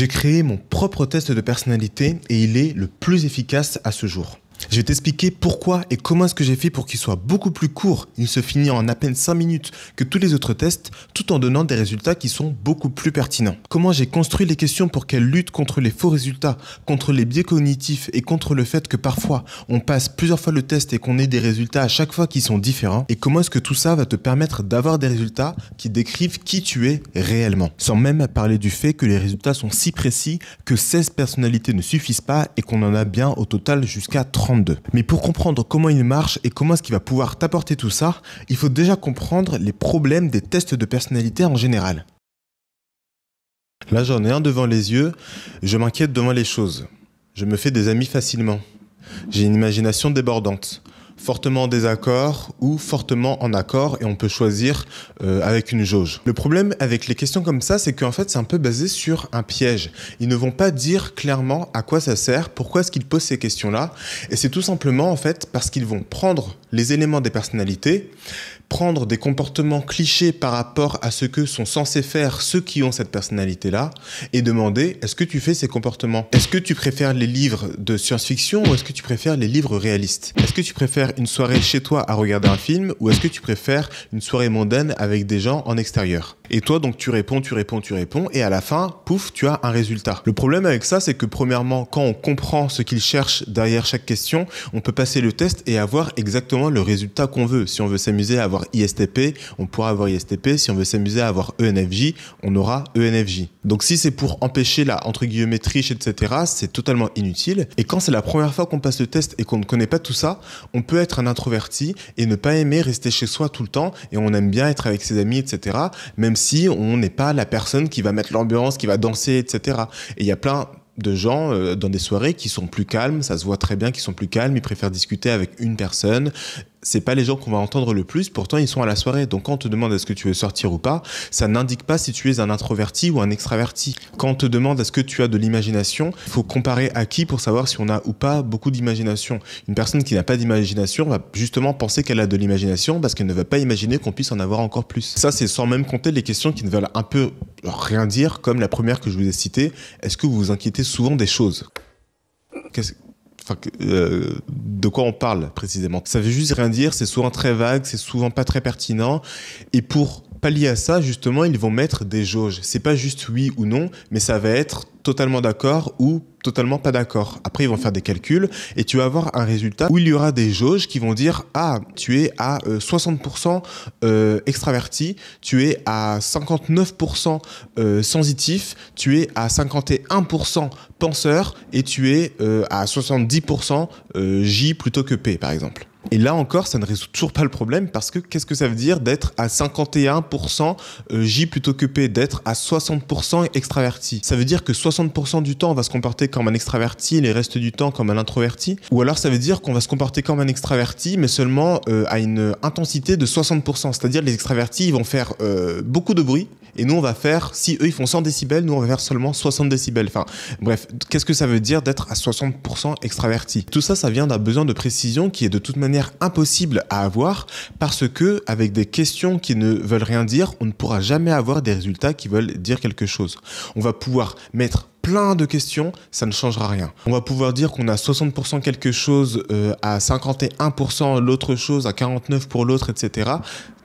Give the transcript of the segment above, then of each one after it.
J'ai créé mon propre test de personnalité et il est le plus efficace à ce jour. Je vais t'expliquer pourquoi et comment est-ce que j'ai fait pour qu'il soit beaucoup plus court, il se finit en à peine 5 minutes que tous les autres tests, tout en donnant des résultats qui sont beaucoup plus pertinents. Comment j'ai construit les questions pour qu'elles luttent contre les faux résultats, contre les biais cognitifs et contre le fait que parfois on passe plusieurs fois le test et qu'on ait des résultats à chaque fois qui sont différents, et comment est-ce que tout ça va te permettre d'avoir des résultats qui décrivent qui tu es réellement, sans même parler du fait que les résultats sont si précis que 16 personnalités ne suffisent pas et qu'on en a bien au total jusqu'à 30. Mais pour comprendre comment il marche et comment est-ce qu'il va pouvoir t'apporter tout ça, il faut déjà comprendre les problèmes des tests de personnalité en général. Là j'en ai un devant les yeux, je m'inquiète devant les choses. Je me fais des amis facilement. J'ai une imagination débordante fortement en désaccord ou fortement en accord et on peut choisir euh, avec une jauge. Le problème avec les questions comme ça, c'est qu'en fait c'est un peu basé sur un piège. Ils ne vont pas dire clairement à quoi ça sert, pourquoi est-ce qu'ils posent ces questions-là et c'est tout simplement en fait parce qu'ils vont prendre les éléments des personnalités, prendre des comportements clichés par rapport à ce que sont censés faire ceux qui ont cette personnalité-là et demander est-ce que tu fais ces comportements Est-ce que tu préfères les livres de science-fiction ou est-ce que tu préfères les livres réalistes Est-ce que tu préfères une soirée chez toi à regarder un film ou est-ce que tu préfères une soirée mondaine avec des gens en extérieur Et toi donc tu réponds, tu réponds, tu réponds et à la fin, pouf, tu as un résultat. Le problème avec ça, c'est que premièrement, quand on comprend ce qu'il cherche derrière chaque question, on peut passer le test et avoir exactement le résultat qu'on veut. Si on veut s'amuser à avoir ISTP, on pourra avoir ISTP. Si on veut s'amuser à avoir ENFJ, on aura ENFJ. Donc si c'est pour empêcher la entre guillemets triche, etc., c'est totalement inutile. Et quand c'est la première fois qu'on passe le test et qu'on ne connaît pas tout ça, on peut être un introverti et ne pas aimer rester chez soi tout le temps et on aime bien être avec ses amis, etc. Même si on n'est pas la personne qui va mettre l'ambiance, qui va danser, etc. Et il y a plein, de gens euh, dans des soirées qui sont plus calmes, ça se voit très bien qu'ils sont plus calmes, ils préfèrent discuter avec une personne, c'est pas les gens qu'on va entendre le plus, pourtant ils sont à la soirée. Donc quand on te demande est-ce que tu veux sortir ou pas, ça n'indique pas si tu es un introverti ou un extraverti. Quand on te demande est-ce que tu as de l'imagination, il faut comparer à qui pour savoir si on a ou pas beaucoup d'imagination. Une personne qui n'a pas d'imagination va justement penser qu'elle a de l'imagination parce qu'elle ne va pas imaginer qu'on puisse en avoir encore plus. Ça c'est sans même compter les questions qui ne veulent un peu rien dire, comme la première que je vous ai citée, est-ce que vous vous inquiétez souvent des choses euh, de quoi on parle précisément. Ça veut juste rien dire, c'est souvent très vague, c'est souvent pas très pertinent. Et pour pallier à ça, justement, ils vont mettre des jauges. C'est pas juste oui ou non, mais ça va être totalement d'accord ou totalement pas d'accord. Après, ils vont faire des calculs et tu vas avoir un résultat où il y aura des jauges qui vont dire Ah, tu es à 60% euh, euh, extraverti, tu es à 59% euh, sensitif, tu es à 51% penseur et tu es à 70% J plutôt que P, par exemple. Et là encore, ça ne résout toujours pas le problème parce que qu'est-ce que ça veut dire d'être à 51% euh, J plutôt que P, d'être à 60% extraverti Ça veut dire que 60% du temps, on va se comporter comme un extraverti et les restes du temps comme un introverti Ou alors ça veut dire qu'on va se comporter comme un extraverti mais seulement euh, à une intensité de 60%. C'est-à-dire les extravertis, vont faire euh, beaucoup de bruit, et nous on va faire, si eux ils font 100 décibels, nous on va faire seulement 60 décibels. Enfin bref, qu'est-ce que ça veut dire d'être à 60% extraverti Tout ça, ça vient d'un besoin de précision qui est de toute manière impossible à avoir parce que avec des questions qui ne veulent rien dire, on ne pourra jamais avoir des résultats qui veulent dire quelque chose. On va pouvoir mettre plein de questions, ça ne changera rien. On va pouvoir dire qu'on a 60% quelque chose euh, à 51% l'autre chose, à 49% pour l'autre, etc.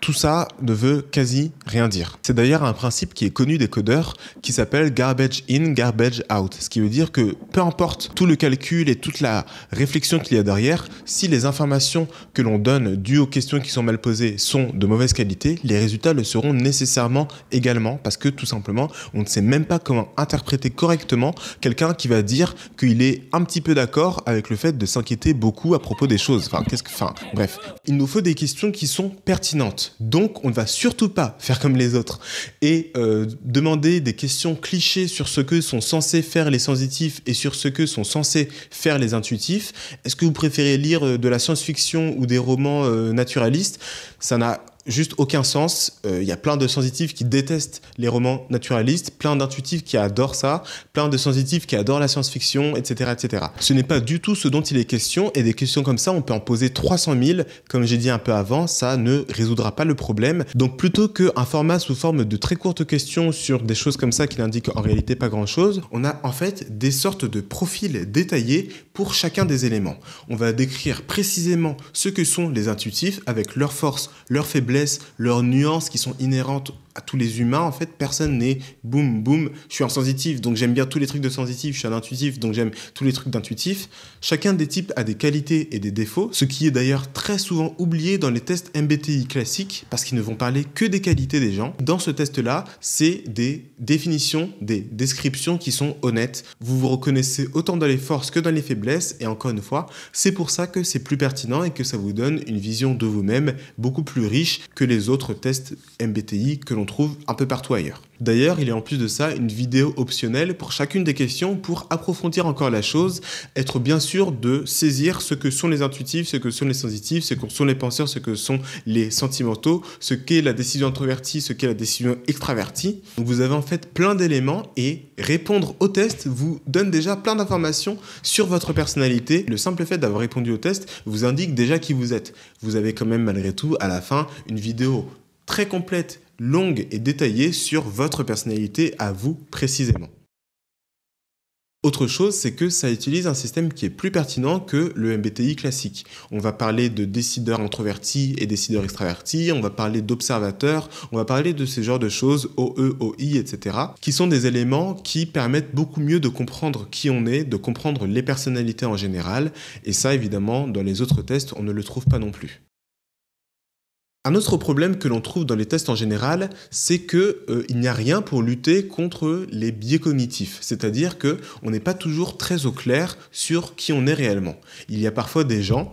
Tout ça ne veut quasi rien dire. C'est d'ailleurs un principe qui est connu des codeurs qui s'appelle garbage in, garbage out. Ce qui veut dire que peu importe tout le calcul et toute la réflexion qu'il y a derrière, si les informations que l'on donne dues aux questions qui sont mal posées sont de mauvaise qualité, les résultats le seront nécessairement également parce que tout simplement, on ne sait même pas comment interpréter correctement quelqu'un qui va dire qu'il est un petit peu d'accord avec le fait de s'inquiéter beaucoup à propos des choses. Enfin, qu'est-ce que, enfin, bref. Il nous faut des questions qui sont pertinentes. Donc, on ne va surtout pas faire comme les autres. Et euh, demander des questions clichés sur ce que sont censés faire les sensitifs et sur ce que sont censés faire les intuitifs. Est-ce que vous préférez lire euh, de la science-fiction ou des romans euh, naturalistes Ça n'a juste aucun sens. Il euh, y a plein de sensitifs qui détestent les romans naturalistes, plein d'intuitifs qui adorent ça, plein de sensitifs qui adorent la science-fiction, etc., etc. Ce n'est pas du tout ce dont il est question, et des questions comme ça, on peut en poser 300 000. Comme j'ai dit un peu avant, ça ne résoudra pas le problème. Donc plutôt qu'un format sous forme de très courtes questions sur des choses comme ça qui n'indiquent en réalité pas grand-chose, on a en fait des sortes de profils détaillés pour chacun des éléments. On va décrire précisément ce que sont les intuitifs avec leurs forces, leurs faiblesses, leurs nuances qui sont inhérentes tous les humains, en fait, personne n'est boum, boum, je suis un sensitif, donc j'aime bien tous les trucs de sensitif, je suis un intuitif, donc j'aime tous les trucs d'intuitif. Chacun des types a des qualités et des défauts, ce qui est d'ailleurs très souvent oublié dans les tests MBTI classiques, parce qu'ils ne vont parler que des qualités des gens. Dans ce test-là, c'est des définitions, des descriptions qui sont honnêtes. Vous vous reconnaissez autant dans les forces que dans les faiblesses, et encore une fois, c'est pour ça que c'est plus pertinent et que ça vous donne une vision de vous-même beaucoup plus riche que les autres tests MBTI que l'on trouve un peu partout ailleurs. D'ailleurs, il y a en plus de ça une vidéo optionnelle pour chacune des questions pour approfondir encore la chose, être bien sûr de saisir ce que sont les intuitifs, ce que sont les sensitifs, ce que sont les penseurs, ce que sont les sentimentaux, ce qu'est la décision introvertie, ce qu'est la décision extravertie. Donc vous avez en fait plein d'éléments et répondre au test vous donne déjà plein d'informations sur votre personnalité. Le simple fait d'avoir répondu au test vous indique déjà qui vous êtes. Vous avez quand même malgré tout à la fin une vidéo très complète longue et détaillée sur votre personnalité à vous précisément. Autre chose, c'est que ça utilise un système qui est plus pertinent que le MBTI classique. On va parler de décideurs introverti et décideurs extraverti, on va parler d'observateurs, on va parler de ces genres de choses, OE, OI, etc., qui sont des éléments qui permettent beaucoup mieux de comprendre qui on est, de comprendre les personnalités en général, et ça évidemment, dans les autres tests, on ne le trouve pas non plus. Un autre problème que l'on trouve dans les tests en général, c'est qu'il euh, n'y a rien pour lutter contre les biais cognitifs, c'est-à-dire que on n'est pas toujours très au clair sur qui on est réellement. Il y a parfois des gens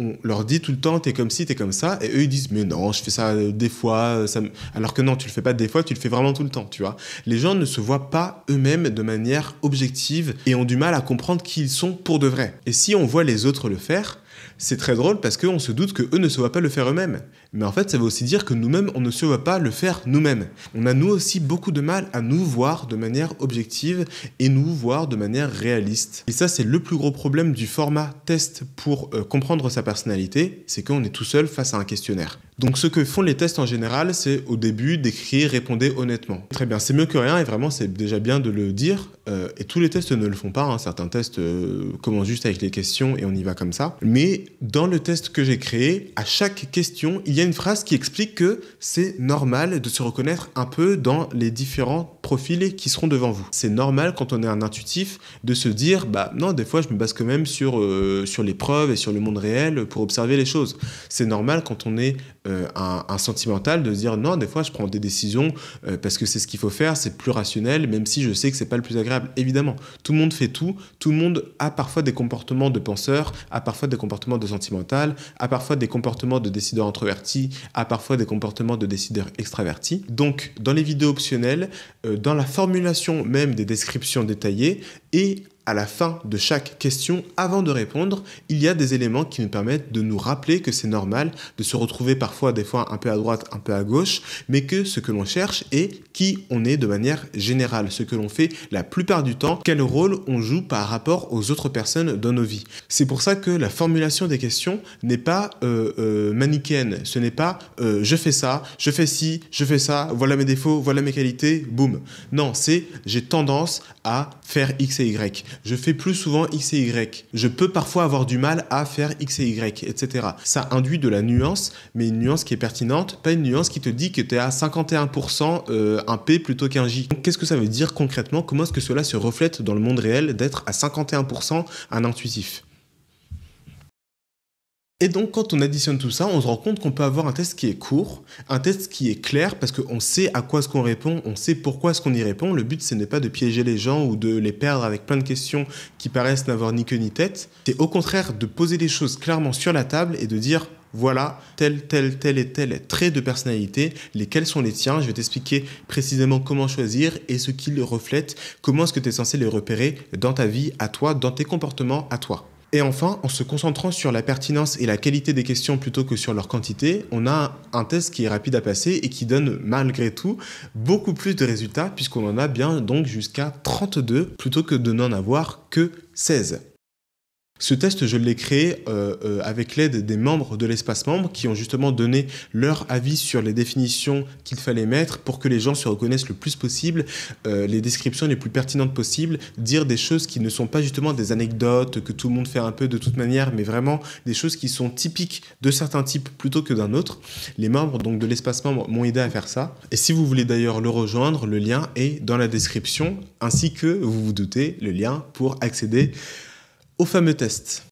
on leur dit tout le temps t'es comme ci, t'es comme ça, et eux ils disent mais non, je fais ça euh, des fois, euh, ça alors que non, tu le fais pas des fois, tu le fais vraiment tout le temps, tu vois. Les gens ne se voient pas eux-mêmes de manière objective et ont du mal à comprendre qui ils sont pour de vrai. Et si on voit les autres le faire, c'est très drôle parce qu'on se doute que eux ne se voient pas le faire eux-mêmes. Mais en fait, ça veut aussi dire que nous-mêmes, on ne se voit pas le faire nous-mêmes. On a nous aussi beaucoup de mal à nous voir de manière objective et nous voir de manière réaliste. Et ça, c'est le plus gros problème du format test pour euh, comprendre sa personnalité, c'est qu'on est tout seul face à un questionnaire. Donc ce que font les tests en général, c'est au début d'écrire, répondez honnêtement. Très bien, c'est mieux que rien et vraiment c'est déjà bien de le dire. Euh, et tous les tests ne le font pas, hein. certains tests euh, commencent juste avec les questions et on y va comme ça. Mais et dans le test que j'ai créé, à chaque question, il y a une phrase qui explique que c'est normal de se reconnaître un peu dans les différents profils qui seront devant vous. C'est normal quand on est un intuitif de se dire, bah non, des fois je me base quand même sur, euh, sur les preuves et sur le monde réel pour observer les choses. C'est normal quand on est euh, un, sentimental de dire non, des fois je prends des décisions euh, parce que c'est ce qu'il faut faire, c'est plus rationnel, même si je sais que c'est pas le plus agréable. Évidemment, tout le monde fait tout, tout le monde a parfois des comportements de penseur, a parfois des comportements de sentimental, a parfois des comportements de décideur introverti, a parfois des comportements de décideur extraverti. Donc, dans les vidéos optionnelles, euh, dans la formulation même des descriptions détaillées et à la fin de chaque question, avant de répondre, il y a des éléments qui nous permettent de nous rappeler que c'est normal de se retrouver parfois des fois un peu à droite, un peu à gauche, mais que ce que l'on cherche est qui on est de manière générale, ce que l'on fait la plupart du temps, quel rôle on joue par rapport aux autres personnes dans nos vies. C'est pour ça que la formulation des questions n'est pas euh, euh manichéenne, ce n'est pas euh, je fais ça, je fais ci, je fais ça, voilà mes défauts, voilà mes qualités, boum. Non, c'est j'ai tendance à faire X et Y je fais plus souvent X et Y. Je peux parfois avoir du mal à faire X et Y, etc. Ça induit de la nuance, mais une nuance qui est pertinente, pas une nuance qui te dit que tu es à 51% euh, un P plutôt qu'un J. Qu'est-ce que ça veut dire concrètement Comment est-ce que cela se reflète dans le monde réel d'être à 51% un intuitif et donc quand on additionne tout ça, on se rend compte qu'on peut avoir un test qui est court, un test qui est clair parce qu'on sait à quoi est-ce qu'on répond, on sait pourquoi est-ce qu'on y répond. Le but, ce n'est pas de piéger les gens ou de les perdre avec plein de questions qui paraissent n'avoir ni queue ni tête. C'est au contraire de poser les choses clairement sur la table et de dire voilà tel, tel, tel et tel trait de personnalité, lesquels sont les tiens. Je vais t'expliquer précisément comment choisir et ce qui le reflète, comment est-ce que tu es censé les repérer dans ta vie, à toi, dans tes comportements, à toi. Et enfin, en se concentrant sur la pertinence et la qualité des questions plutôt que sur leur quantité, on a un test qui est rapide à passer et qui donne malgré tout beaucoup plus de résultats puisqu'on en a bien donc jusqu'à 32 plutôt que de n'en avoir que 16. Ce test, je l'ai créé euh, euh, avec l'aide des membres de l'espace membre qui ont justement donné leur avis sur les définitions qu'il fallait mettre pour que les gens se reconnaissent le plus possible, euh, les descriptions les plus pertinentes possibles, dire des choses qui ne sont pas justement des anecdotes que tout le monde fait un peu de toute manière, mais vraiment des choses qui sont typiques de certains types plutôt que d'un autre. Les membres donc de l'espace membre m'ont aidé à faire ça. Et si vous voulez d'ailleurs le rejoindre, le lien est dans la description, ainsi que, vous vous doutez, le lien pour accéder au fameux test.